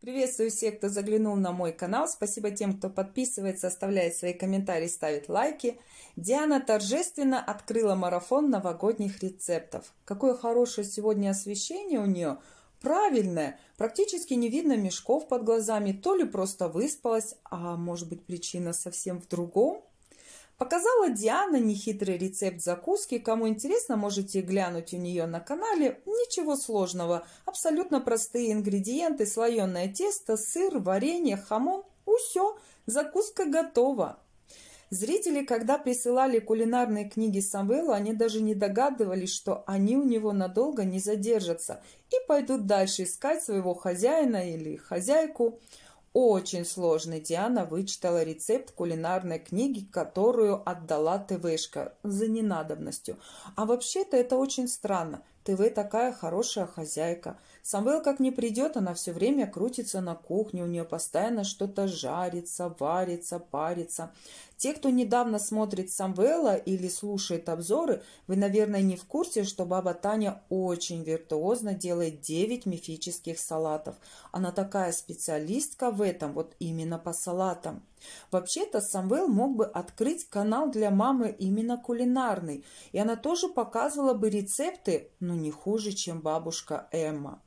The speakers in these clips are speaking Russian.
Приветствую всех, кто заглянул на мой канал. Спасибо тем, кто подписывается, оставляет свои комментарии, ставит лайки. Диана торжественно открыла марафон новогодних рецептов. Какое хорошее сегодня освещение у нее. Правильное. Практически не видно мешков под глазами. То ли просто выспалась, а может быть причина совсем в другом. Показала Диана нехитрый рецепт закуски. Кому интересно, можете глянуть у нее на канале. Ничего сложного. Абсолютно простые ингредиенты. Слоеное тесто, сыр, варенье, хамон. Усё, закуска готова. Зрители, когда присылали кулинарные книги Самвелу, они даже не догадывались, что они у него надолго не задержатся и пойдут дальше искать своего хозяина или хозяйку. Очень сложный Диана вычитала рецепт кулинарной книги, которую отдала ТВшка за ненадобностью. А вообще-то это очень странно. Ты вы такая хорошая хозяйка. Самвел как не придет, она все время крутится на кухне, у нее постоянно что-то жарится, варится, парится. Те, кто недавно смотрит Самвела или слушает обзоры, вы, наверное, не в курсе, что баба Таня очень виртуозно делает 9 мифических салатов. Она такая специалистка в этом, вот именно по салатам. Вообще-то Самвел мог бы открыть канал для мамы именно кулинарный, и она тоже показывала бы рецепты, но не хуже, чем бабушка Эмма.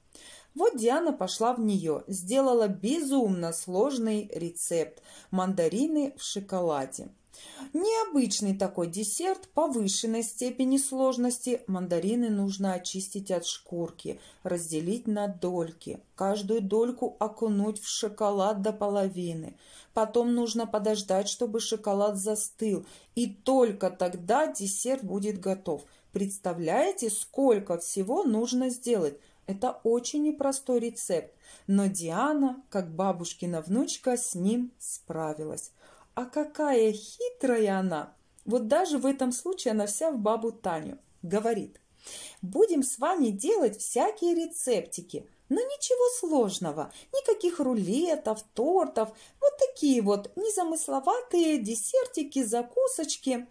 Вот Диана пошла в нее, сделала безумно сложный рецепт – мандарины в шоколаде. Необычный такой десерт повышенной степени сложности. Мандарины нужно очистить от шкурки, разделить на дольки. Каждую дольку окунуть в шоколад до половины. Потом нужно подождать, чтобы шоколад застыл. И только тогда десерт будет готов. Представляете, сколько всего нужно сделать? Это очень непростой рецепт, но Диана, как бабушкина внучка, с ним справилась. А какая хитрая она! Вот даже в этом случае она вся в бабу Таню. Говорит, будем с вами делать всякие рецептики, но ничего сложного, никаких рулетов, тортов, вот такие вот незамысловатые десертики, закусочки.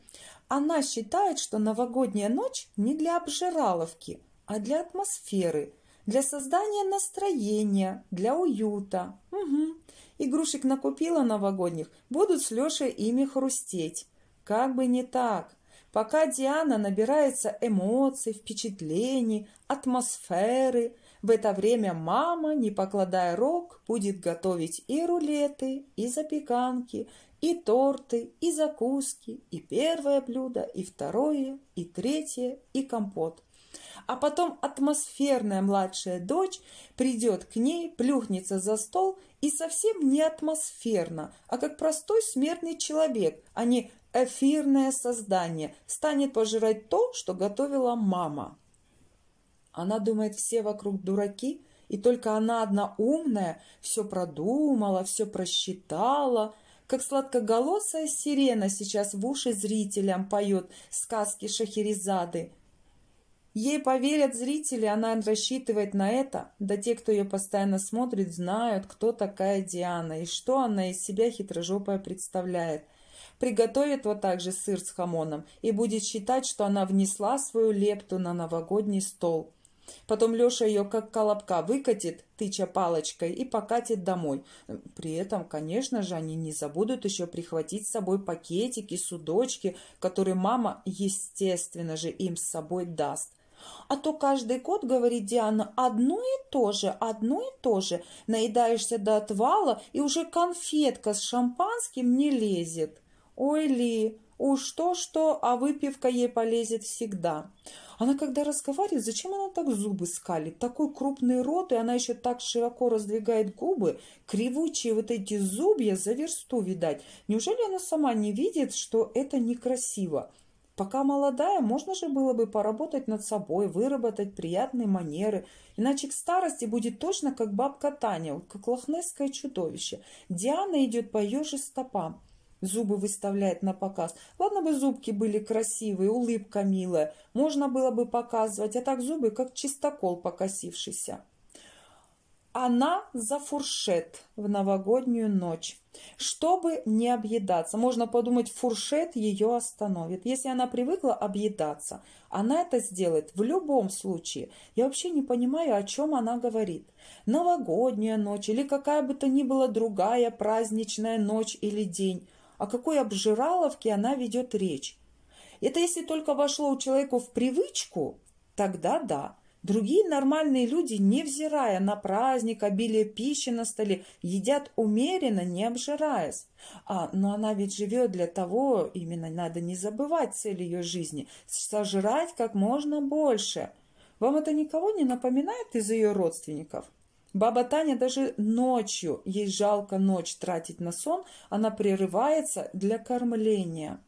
Она считает, что новогодняя ночь не для обжираловки, а для атмосферы, для создания настроения, для уюта. Угу. Игрушек накупила новогодних, будут с Лешей ими хрустеть. Как бы не так. Пока Диана набирается эмоций, впечатлений, атмосферы, в это время мама, не покладая рук, будет готовить и рулеты, и запеканки, и торты, и закуски, и первое блюдо, и второе, и третье, и компот – а потом атмосферная младшая дочь придет к ней, плюхнется за стол и совсем не атмосферно, а как простой смертный человек, а не эфирное создание, станет пожирать то, что готовила мама. Она думает, все вокруг дураки, и только она одна умная, все продумала, все просчитала, как сладкоголосая сирена сейчас в уши зрителям поет сказки Шахерезады – Ей поверят зрители, она рассчитывает на это. Да те, кто ее постоянно смотрит, знают, кто такая Диана и что она из себя хитрожопая представляет. Приготовит вот так же сыр с хамоном и будет считать, что она внесла свою лепту на новогодний стол. Потом Леша ее как колобка выкатит, тыча палочкой, и покатит домой. При этом, конечно же, они не забудут еще прихватить с собой пакетики, судочки, которые мама, естественно же, им с собой даст – а то каждый год, говорит Диана, одно и то же, одно и то же. Наедаешься до отвала, и уже конфетка с шампанским не лезет. Ой, Ли, Уж то-что, а выпивка ей полезет всегда. Она когда разговаривает, зачем она так зубы скалит? Такой крупный рот, и она еще так широко раздвигает губы. Кривучие вот эти зубья за версту видать. Неужели она сама не видит, что это некрасиво? Пока молодая, можно же было бы поработать над собой, выработать приятные манеры. Иначе к старости будет точно как бабка Таня, как лохнесское чудовище. Диана идет по ее же стопам. Зубы выставляет на показ. Ладно бы зубки были красивые, улыбка милая. Можно было бы показывать, а так зубы, как чистокол покосившийся. Она за фуршет в новогоднюю ночь, чтобы не объедаться. Можно подумать, фуршет ее остановит. Если она привыкла объедаться, она это сделает в любом случае. Я вообще не понимаю, о чем она говорит. Новогодняя ночь или какая бы то ни была другая праздничная ночь или день. О какой обжираловке она ведет речь. Это если только вошло у человека в привычку, тогда да. Другие нормальные люди, невзирая на праздник, обилие пищи на столе, едят умеренно, не обжираясь. А, но она ведь живет для того, именно надо не забывать цель ее жизни, сожрать как можно больше. Вам это никого не напоминает из ее родственников? Баба Таня даже ночью, ей жалко ночь тратить на сон, она прерывается для кормления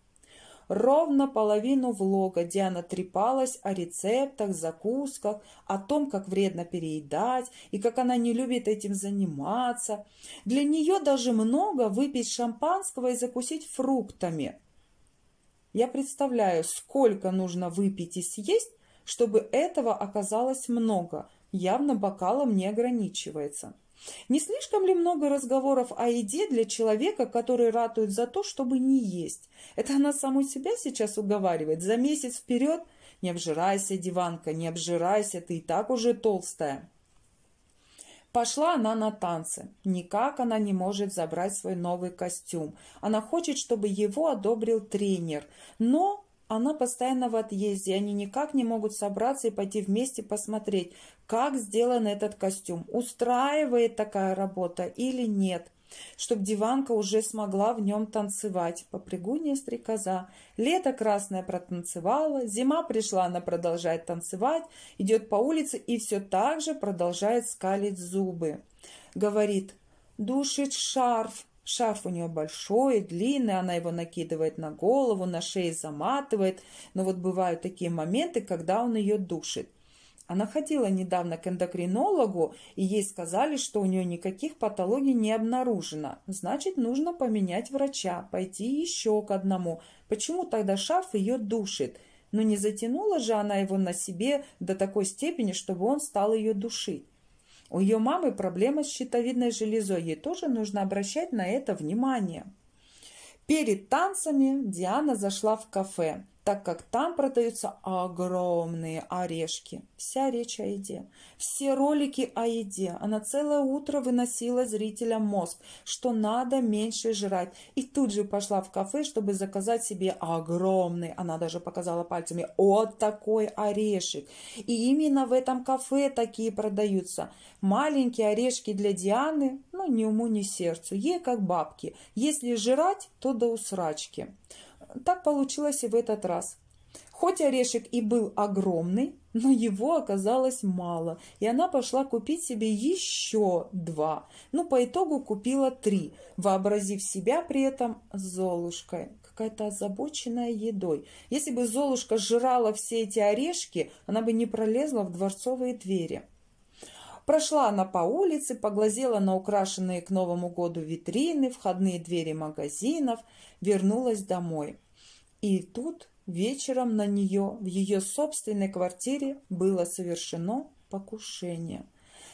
ровно половину влога, где она трепалась о рецептах, закусках, о том, как вредно переедать и как она не любит этим заниматься. Для нее даже много выпить шампанского и закусить фруктами. Я представляю, сколько нужно выпить и съесть, чтобы этого оказалось много. Явно бокалом не ограничивается. Не слишком ли много разговоров о еде для человека, который ратует за то, чтобы не есть? Это она саму себя сейчас уговаривает. За месяц вперед не обжирайся, диванка, не обжирайся, ты и так уже толстая. Пошла она на танцы. Никак она не может забрать свой новый костюм. Она хочет, чтобы его одобрил тренер. Но она постоянно в отъезде, они никак не могут собраться и пойти вместе посмотреть, как сделан этот костюм, устраивает такая работа или нет чтобы диванка уже смогла в нем танцевать, попрыгунья стрекоза. Лето красное протанцевало, зима пришла, она продолжает танцевать, идет по улице и все так же продолжает скалить зубы. Говорит, душит шарф, Шарф у нее большой, длинный, она его накидывает на голову, на шею заматывает. Но вот бывают такие моменты, когда он ее душит. Она ходила недавно к эндокринологу, и ей сказали, что у нее никаких патологий не обнаружено. Значит, нужно поменять врача, пойти еще к одному. Почему тогда шарф ее душит? Но ну, не затянула же она его на себе до такой степени, чтобы он стал ее душить. У ее мамы проблема с щитовидной железой, ей тоже нужно обращать на это внимание. Перед танцами Диана зашла в кафе так как там продаются огромные орешки. Вся речь о еде. Все ролики о еде. Она целое утро выносила зрителям мозг, что надо меньше жрать. И тут же пошла в кафе, чтобы заказать себе огромный, она даже показала пальцами, вот такой орешек. И именно в этом кафе такие продаются. Маленькие орешки для Дианы, ну ни уму, ни сердцу. Ей как бабки. Если жрать, то до усрачки так получилось и в этот раз. Хоть орешек и был огромный, но его оказалось мало, и она пошла купить себе еще два. Ну, по итогу купила три, вообразив себя при этом Золушкой, какая-то озабоченная едой. Если бы Золушка жрала все эти орешки, она бы не пролезла в дворцовые двери. Прошла она по улице, поглазела на украшенные к Новому году витрины, входные двери магазинов, вернулась домой. И тут вечером на нее в ее собственной квартире было совершено покушение.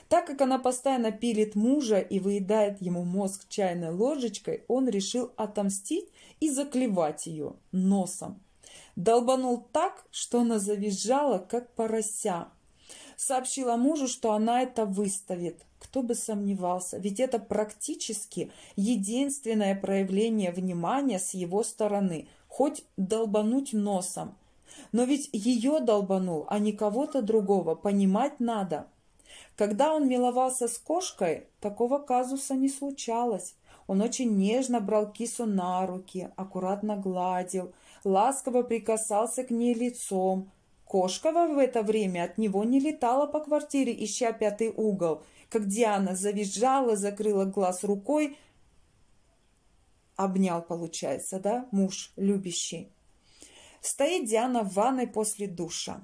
Так как она постоянно пилит мужа и выедает ему мозг чайной ложечкой, он решил отомстить и заклевать ее носом. Долбанул так, что она завизжала, как порося. Сообщила мужу, что она это выставит. Кто бы сомневался, ведь это практически единственное проявление внимания с его стороны – хоть долбануть носом. Но ведь ее долбанул, а не кого-то другого, понимать надо. Когда он миловался с кошкой, такого казуса не случалось. Он очень нежно брал кису на руки, аккуратно гладил, ласково прикасался к ней лицом. Кошка в это время от него не летала по квартире, ища пятый угол. Как Диана завизжала, закрыла глаз рукой, обнял, получается, да, муж любящий. Стоит Диана в ванной после душа.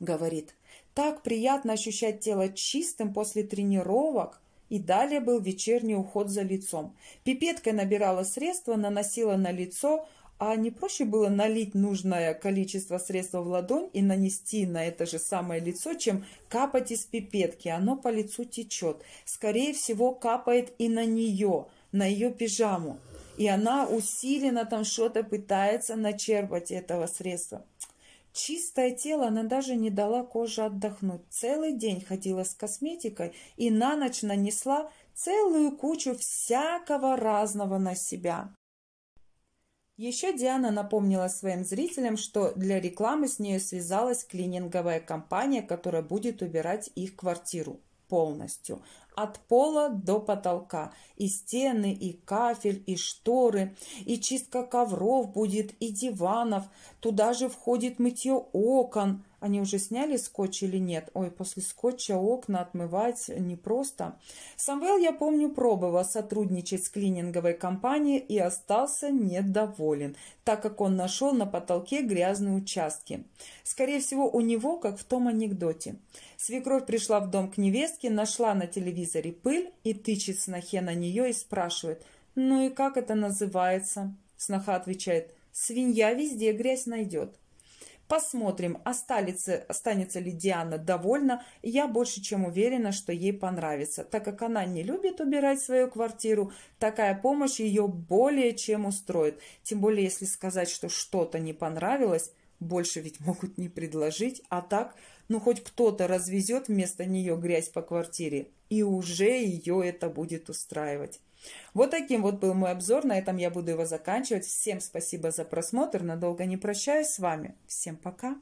Говорит, так приятно ощущать тело чистым после тренировок. И далее был вечерний уход за лицом. Пипеткой набирала средства, наносила на лицо, а не проще было налить нужное количество средства в ладонь и нанести на это же самое лицо, чем капать из пипетки. Оно по лицу течет. Скорее всего, капает и на нее – на ее пижаму. И она усиленно там что-то пытается начерпать этого средства. Чистое тело она даже не дала коже отдохнуть. Целый день ходила с косметикой и на ночь нанесла целую кучу всякого разного на себя. Еще Диана напомнила своим зрителям, что для рекламы с нее связалась клининговая компания, которая будет убирать их квартиру полностью от пола до потолка. И стены, и кафель, и шторы, и чистка ковров будет, и диванов. Туда же входит мытье окон – они уже сняли скотч или нет? Ой, после скотча окна отмывать непросто. Самвел, я помню, пробовал сотрудничать с клининговой компанией и остался недоволен, так как он нашел на потолке грязные участки. Скорее всего, у него, как в том анекдоте. Свекровь пришла в дом к невестке, нашла на телевизоре пыль и тычет снохе на нее и спрашивает, «Ну и как это называется?» Сноха отвечает, «Свинья везде грязь найдет». Посмотрим, останется, останется ли Диана довольна. Я больше чем уверена, что ей понравится, так как она не любит убирать свою квартиру. Такая помощь ее более чем устроит. Тем более, если сказать, что что-то не понравилось, больше ведь могут не предложить. А так, ну хоть кто-то развезет вместо нее грязь по квартире, и уже ее это будет устраивать. Вот таким вот был мой обзор. На этом я буду его заканчивать. Всем спасибо за просмотр. Надолго не прощаюсь с вами. Всем пока.